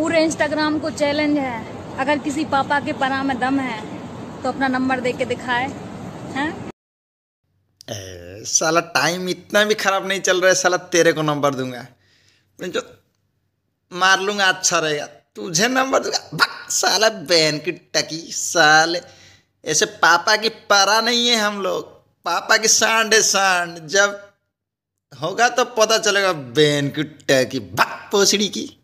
पूरे इंस्टाग्राम को चैलेंज है अगर किसी पापा के पना में दम है तो अपना नंबर दे के दिखाए हैं ए, साला टाइम इतना भी खराब नहीं चल रहा है साला तेरे को नंबर दूंगा जो तो मार लूंगा अच्छा रहेगा तुझे नंबर दूंगा साला बहन की टकी साले ऐसे पापा की परा नहीं है हम लोग पापा की सांड है सांड जब होगा तो पता चलेगा बहन की टकी भक पोसड़ी की